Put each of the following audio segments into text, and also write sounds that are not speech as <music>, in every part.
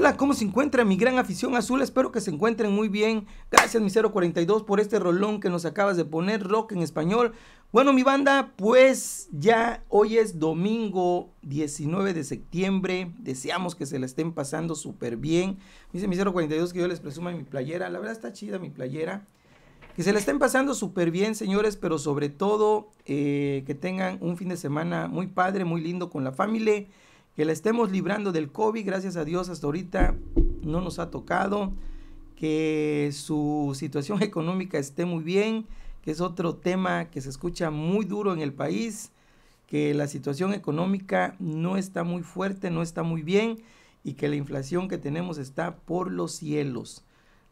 Hola, ¿cómo se encuentra mi gran afición azul? Espero que se encuentren muy bien. Gracias, mi 042, por este rolón que nos acabas de poner, rock en español. Bueno, mi banda, pues ya hoy es domingo 19 de septiembre. Deseamos que se la estén pasando súper bien. Dice mi 042 que yo les presuma mi playera. La verdad está chida mi playera. Que se la estén pasando súper bien, señores, pero sobre todo eh, que tengan un fin de semana muy padre, muy lindo con la familia que la estemos librando del COVID, gracias a Dios hasta ahorita no nos ha tocado, que su situación <laughs> económica esté muy bien, que es otro tema que se escucha muy duro en el país, que la situación económica no está muy fuerte, no está muy bien y que la inflación que tenemos está por los cielos.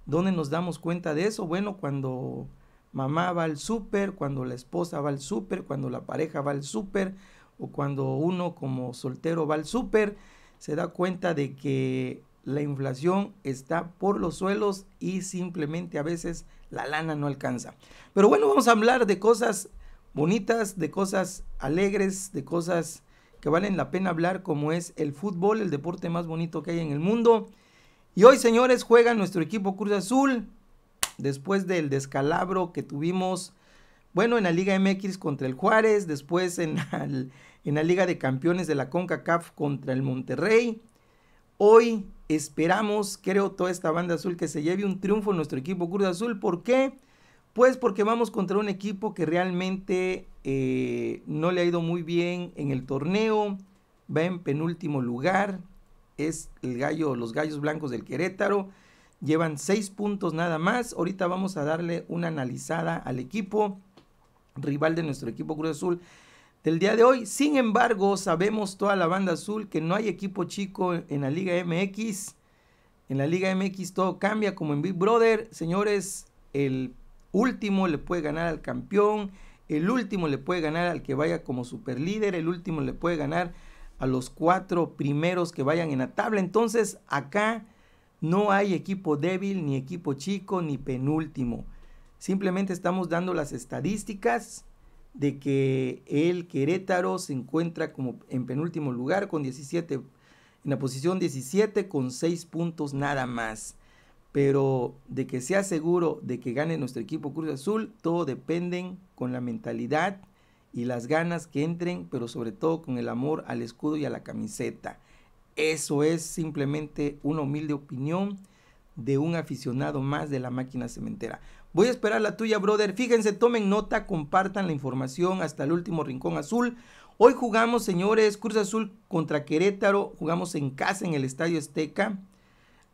¿Dónde nos damos cuenta de eso? Bueno, cuando mamá va al súper, cuando la esposa va al súper, cuando la pareja va al súper, o cuando uno como soltero va al súper, se da cuenta de que la inflación está por los suelos y simplemente a veces la lana no alcanza. Pero bueno, vamos a hablar de cosas bonitas, de cosas alegres, de cosas que valen la pena hablar como es el fútbol, el deporte más bonito que hay en el mundo. Y hoy, señores, juega nuestro equipo Cruz Azul después del descalabro que tuvimos bueno, en la Liga MX contra el Juárez, después en la, Liga de Campeones de la CONCACAF contra el Monterrey. Hoy esperamos, creo, toda esta banda azul que se lleve un triunfo en nuestro equipo Cruz Azul. ¿Por qué? Pues porque vamos contra un equipo que realmente eh, no le ha ido muy bien en el torneo, va en penúltimo lugar, es el gallo, los gallos blancos del Querétaro, llevan seis puntos nada más. Ahorita vamos a darle una analizada al equipo rival de nuestro equipo Cruz Azul del día de hoy. Sin embargo, sabemos toda la banda azul que no hay equipo chico en la Liga MX. En la Liga MX todo cambia como en Big Brother. Señores, el último le puede ganar al campeón, el último le puede ganar al que vaya como superlíder, el último le puede ganar a los cuatro primeros que vayan en la tabla. Entonces acá no hay equipo débil, ni equipo chico, ni penúltimo. Simplemente estamos dando las estadísticas de que el Querétaro se encuentra como en penúltimo lugar con 17, en la posición 17 con 6 puntos nada más. Pero de que sea seguro de que gane nuestro equipo Cruz Azul, todo depende con la mentalidad y las ganas que entren, pero sobre todo con el amor al escudo y a la camiseta. Eso es simplemente una humilde opinión de un aficionado más de la máquina cementera. Voy a esperar la tuya, brother. Fíjense, tomen nota, compartan la información hasta el último rincón azul. Hoy jugamos, señores, Cruz Azul contra Querétaro. Jugamos en casa en el Estadio Azteca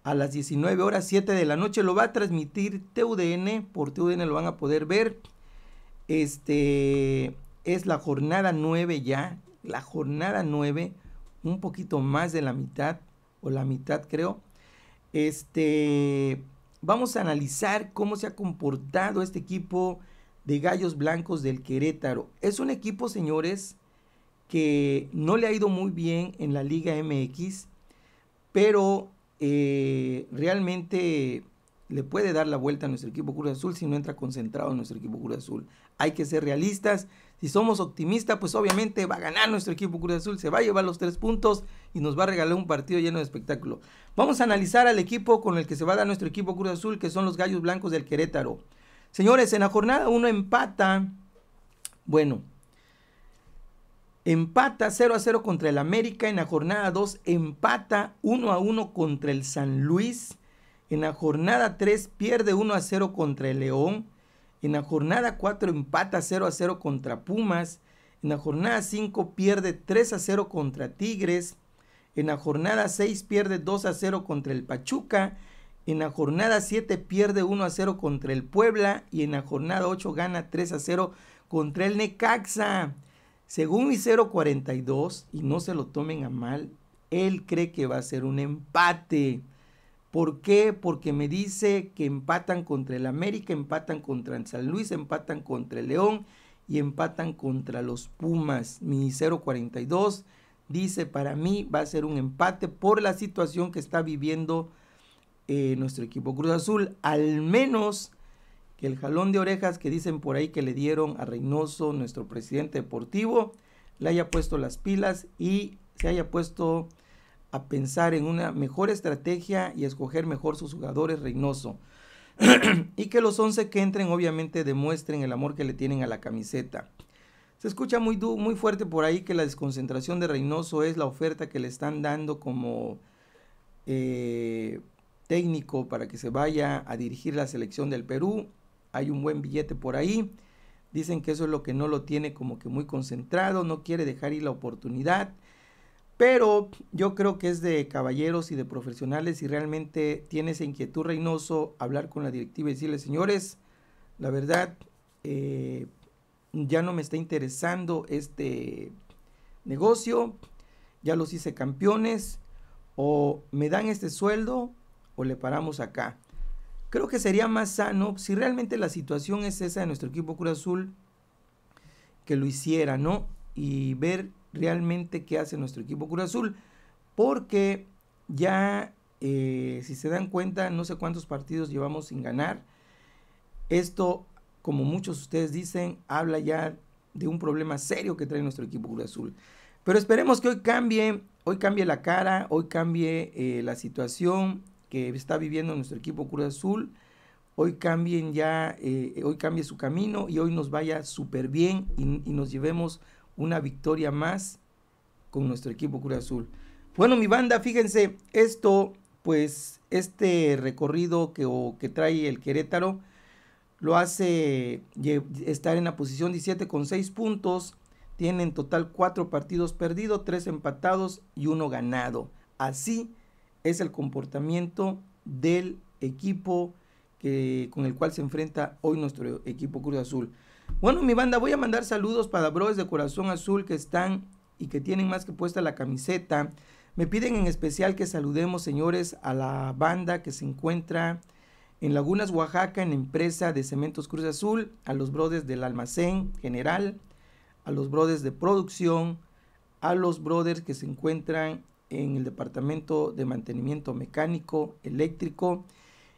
a las 19 horas 7 de la noche. Lo va a transmitir TUDN. Por TUDN lo van a poder ver. Este es la jornada 9 ya. La jornada 9. Un poquito más de la mitad. O la mitad creo. Este Vamos a analizar cómo se ha comportado este equipo de Gallos Blancos del Querétaro. Es un equipo, señores, que no le ha ido muy bien en la Liga MX, pero eh, realmente le puede dar la vuelta a nuestro equipo Cruz Azul si no entra concentrado en nuestro equipo Cruz Azul. Hay que ser realistas. Si somos optimistas, pues obviamente va a ganar nuestro equipo Cruz Azul, se va a llevar los tres puntos y nos va a regalar un partido lleno de espectáculo. Vamos a analizar al equipo con el que se va a dar nuestro equipo Cruz Azul, que son los Gallos Blancos del Querétaro. Señores, en la jornada uno empata, bueno, empata 0 a 0 contra el América, en la jornada 2 empata 1 a 1 contra el San Luis. En la jornada 3 pierde 1 a 0 contra el León. En la jornada 4 empata 0 a 0 contra Pumas. En la jornada 5 pierde 3 a 0 contra Tigres. En la jornada 6 pierde 2 a 0 contra el Pachuca. En la jornada 7 pierde 1 a 0 contra el Puebla. Y en la jornada 8 gana 3 a 0 contra el Necaxa. Según mi 042, y no se lo tomen a mal, él cree que va a ser un empate. ¿Por qué? Porque me dice que empatan contra el América, empatan contra el San Luis, empatan contra el León y empatan contra los Pumas. Mi 0-42 dice, para mí va a ser un empate por la situación que está viviendo eh, nuestro equipo Cruz Azul. Al menos que el jalón de orejas que dicen por ahí que le dieron a Reynoso, nuestro presidente deportivo, le haya puesto las pilas y se haya puesto a pensar en una mejor estrategia y escoger mejor sus jugadores Reynoso. <clears throat> y que los 11 que entren obviamente demuestren el amor que le tienen a la camiseta. Se escucha muy, muy fuerte por ahí que la desconcentración de Reynoso es la oferta que le están dando como eh, técnico para que se vaya a dirigir la selección del Perú. Hay un buen billete por ahí. Dicen que eso es lo que no lo tiene como que muy concentrado, no quiere dejar ir la oportunidad. Pero yo creo que es de caballeros y de profesionales y realmente tiene esa inquietud Reynoso hablar con la directiva y decirle, señores, la verdad, eh, ya no me está interesando este negocio, ya los hice campeones, o me dan este sueldo o le paramos acá. Creo que sería más sano, si realmente la situación es esa de nuestro equipo Cura Azul, que lo hiciera, ¿no? Y ver realmente qué hace nuestro equipo Cruz Azul, porque ya, eh, si se dan cuenta, no sé cuántos partidos llevamos sin ganar. Esto, como muchos de ustedes dicen, habla ya de un problema serio que trae nuestro equipo Cruz Azul. Pero esperemos que hoy cambie, hoy cambie la cara, hoy cambie eh, la situación que está viviendo nuestro equipo Cruz Azul. Hoy cambien ya, eh, hoy cambie su camino y hoy nos vaya súper bien y, y nos llevemos una victoria más con nuestro equipo Cruz Azul. Bueno, mi banda, fíjense, esto, pues, este recorrido que, que trae el Querétaro lo hace estar en la posición 17 con 6 puntos. Tiene en total 4 partidos perdidos, 3 empatados y 1 ganado. Así es el comportamiento del equipo que, con el cual se enfrenta hoy nuestro equipo Cruz Azul. Bueno, mi banda, voy a mandar saludos para bros de corazón azul que están y que tienen más que puesta la camiseta. Me piden en especial que saludemos, señores, a la banda que se encuentra en Lagunas, Oaxaca, en empresa de Cementos Cruz Azul, a los brodes del almacén general, a los brodes de producción, a los brothers que se encuentran en el departamento de mantenimiento mecánico, eléctrico,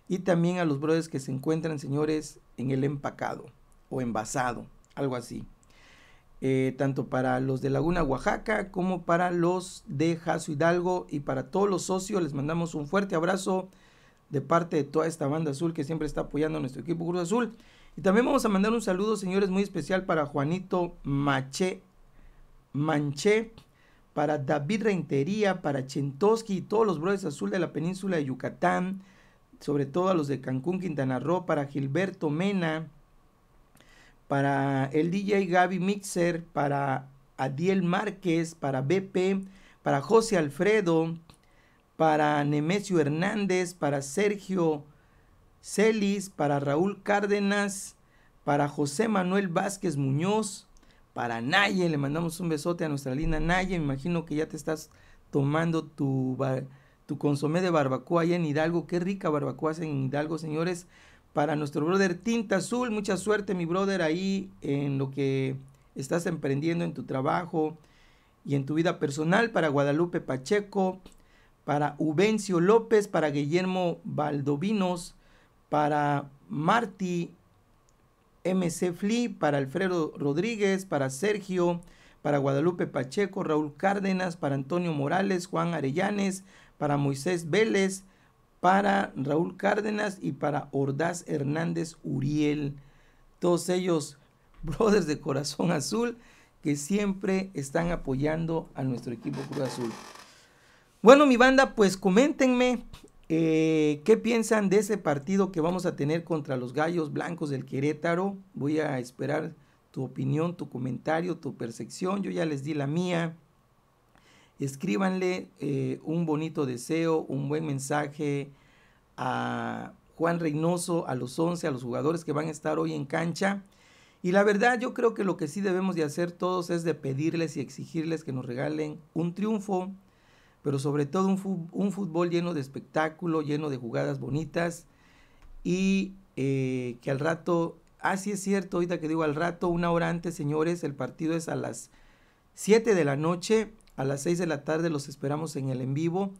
y también a los brodes que se encuentran, señores, en el empacado o envasado, algo así. Eh, tanto para los de Laguna, Oaxaca, como para los de Jaso Hidalgo y para todos los socios, les mandamos un fuerte abrazo de parte de toda esta banda azul que siempre está apoyando a nuestro equipo Cruz Azul. Y también vamos a mandar un saludo, señores, muy especial para Juanito Maché, Manché, para David Reintería para Chentoski y todos los brothers azul de la península de Yucatán, sobre todo a los de Cancún, Quintana Roo, para Gilberto Mena, para el DJ Gaby Mixer, para Adiel Márquez, para BP, para José Alfredo, para Nemesio Hernández, para Sergio Celis, para Raúl Cárdenas, para José Manuel Vázquez Muñoz, para Naye, le mandamos un besote a nuestra linda Naye, me imagino que ya te estás tomando tu, tu consomé de barbacoa allá en Hidalgo, qué rica barbacoa hacen en Hidalgo, señores para nuestro brother Tinta Azul. Mucha suerte, mi brother, ahí en lo que estás emprendiendo en tu trabajo y en tu vida personal. Para Guadalupe Pacheco, para Ubencio López, para Guillermo Valdovinos, para Marti MC Fli, para Alfredo Rodríguez, para Sergio, para Guadalupe Pacheco, Raúl Cárdenas, para Antonio Morales, Juan Arellanes, para Moisés Vélez, para Raúl Cárdenas y para Ordaz Hernández Uriel. Todos ellos, <laughs> brothers de corazón azul, que siempre están apoyando a nuestro equipo Cruz Azul. Bueno, mi banda, pues coméntenme eh, qué piensan de ese partido que vamos a tener contra los Gallos Blancos del Querétaro. Voy a esperar tu opinión, tu comentario, tu percepción. Yo ya les di la mía. Escríbanle eh, un bonito deseo, un buen mensaje a Juan Reynoso, a los 11, a los jugadores que van a estar hoy en cancha. Y la verdad yo creo que lo que sí debemos de hacer todos es de pedirles y exigirles que nos regalen un triunfo, pero sobre todo un, fútbol lleno de espectáculo, lleno de jugadas bonitas y eh, que al rato, así ah, es cierto, ahorita que digo al rato, una hora antes señores, el partido es a las 7 de la noche a las 6 de la tarde los esperamos en el en vivo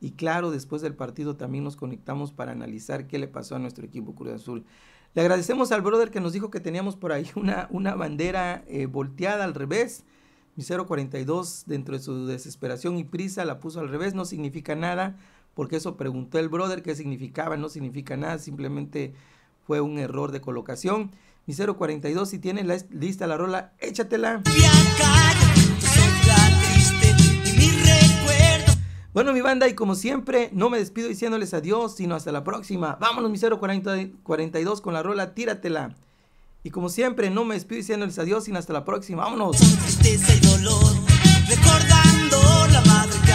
y claro, después del partido también nos conectamos para analizar qué le pasó a nuestro equipo Cruz Azul. Le agradecemos al brother que nos dijo que teníamos por ahí una, una bandera eh, volteada al revés. Mi 042, dentro de su desesperación y prisa, la puso al revés. No significa nada, porque eso preguntó el brother qué significaba. No significa nada, simplemente fue un error de colocación. Mi 042, si tienes la, lista la rola, échatela. Bueno, mi banda, y como siempre, no me despido diciéndoles adiós, sino hasta la próxima. Vámonos, mi 042 con la rola, tíratela. Y como siempre, no me despido diciéndoles adiós, sino hasta la próxima. Vámonos. dolor, recordando la madre.